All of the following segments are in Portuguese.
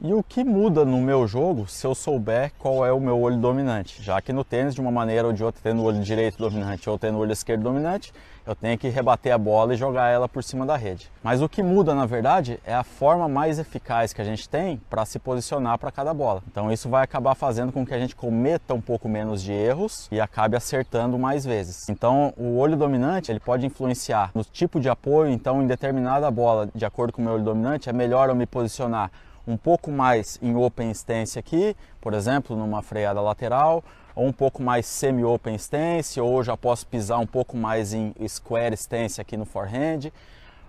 E o que muda no meu jogo se eu souber qual é o meu olho dominante? Já que no tênis, de uma maneira ou de outra, tendo o olho direito dominante ou tendo o olho esquerdo dominante, eu tenho que rebater a bola e jogar ela por cima da rede. Mas o que muda, na verdade, é a forma mais eficaz que a gente tem para se posicionar para cada bola. Então isso vai acabar fazendo com que a gente cometa um pouco menos de erros e acabe acertando mais vezes. Então o olho dominante ele pode influenciar no tipo de apoio. Então em determinada bola, de acordo com o meu olho dominante, é melhor eu me posicionar um pouco mais em open stance aqui, por exemplo, numa freada lateral, ou um pouco mais semi-open stance, ou já posso pisar um pouco mais em square stance aqui no forehand,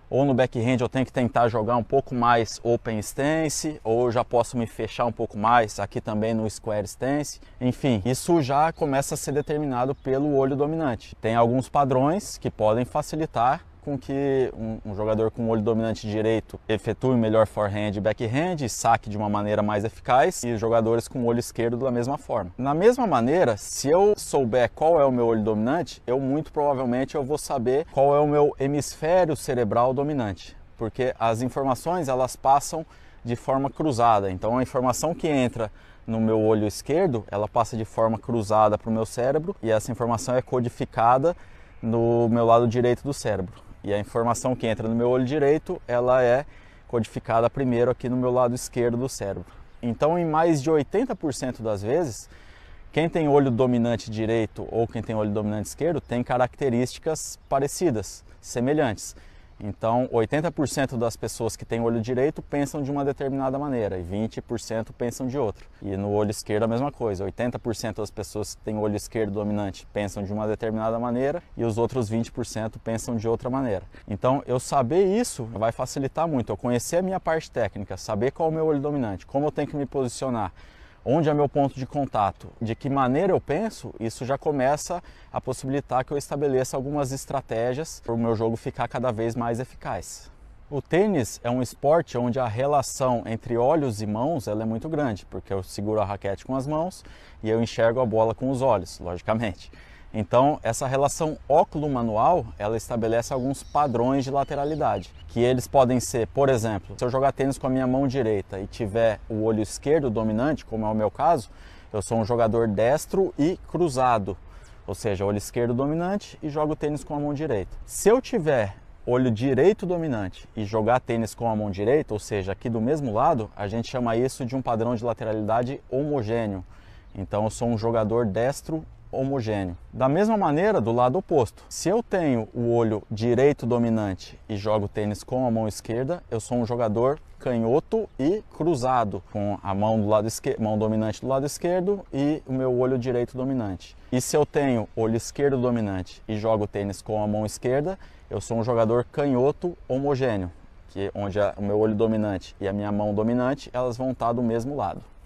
ou no backhand eu tenho que tentar jogar um pouco mais open stance, ou já posso me fechar um pouco mais aqui também no square stance. Enfim, isso já começa a ser determinado pelo olho dominante. Tem alguns padrões que podem facilitar com que um, um jogador com o olho dominante direito efetue melhor forehand e backhand, e saque de uma maneira mais eficaz, e jogadores com o olho esquerdo da mesma forma. Na mesma maneira, se eu souber qual é o meu olho dominante, eu muito provavelmente eu vou saber qual é o meu hemisfério cerebral dominante, porque as informações elas passam de forma cruzada. Então a informação que entra no meu olho esquerdo, ela passa de forma cruzada para o meu cérebro e essa informação é codificada no meu lado direito do cérebro. E a informação que entra no meu olho direito, ela é codificada primeiro aqui no meu lado esquerdo do cérebro. Então, em mais de 80% das vezes, quem tem olho dominante direito ou quem tem olho dominante esquerdo tem características parecidas, semelhantes. Então, 80% das pessoas que têm olho direito pensam de uma determinada maneira e 20% pensam de outra. E no olho esquerdo a mesma coisa, 80% das pessoas que têm olho esquerdo dominante pensam de uma determinada maneira e os outros 20% pensam de outra maneira. Então, eu saber isso vai facilitar muito, eu conhecer a minha parte técnica, saber qual é o meu olho dominante, como eu tenho que me posicionar, onde é meu ponto de contato, de que maneira eu penso, isso já começa a possibilitar que eu estabeleça algumas estratégias para o meu jogo ficar cada vez mais eficaz. O tênis é um esporte onde a relação entre olhos e mãos ela é muito grande, porque eu seguro a raquete com as mãos e eu enxergo a bola com os olhos, logicamente. Então, essa relação óculo-manual, ela estabelece alguns padrões de lateralidade, que eles podem ser, por exemplo, se eu jogar tênis com a minha mão direita e tiver o olho esquerdo dominante, como é o meu caso, eu sou um jogador destro e cruzado, ou seja, olho esquerdo dominante e jogo tênis com a mão direita. Se eu tiver olho direito dominante e jogar tênis com a mão direita, ou seja, aqui do mesmo lado, a gente chama isso de um padrão de lateralidade homogêneo. Então eu sou um jogador destro homogêneo. Da mesma maneira, do lado oposto. Se eu tenho o olho direito dominante e jogo tênis com a mão esquerda, eu sou um jogador canhoto e cruzado, com a mão do lado esquerdo, mão dominante do lado esquerdo e o meu olho direito dominante. E se eu tenho olho esquerdo dominante e jogo tênis com a mão esquerda, eu sou um jogador canhoto homogêneo, que onde a, o meu olho dominante e a minha mão dominante, elas vão estar do mesmo lado.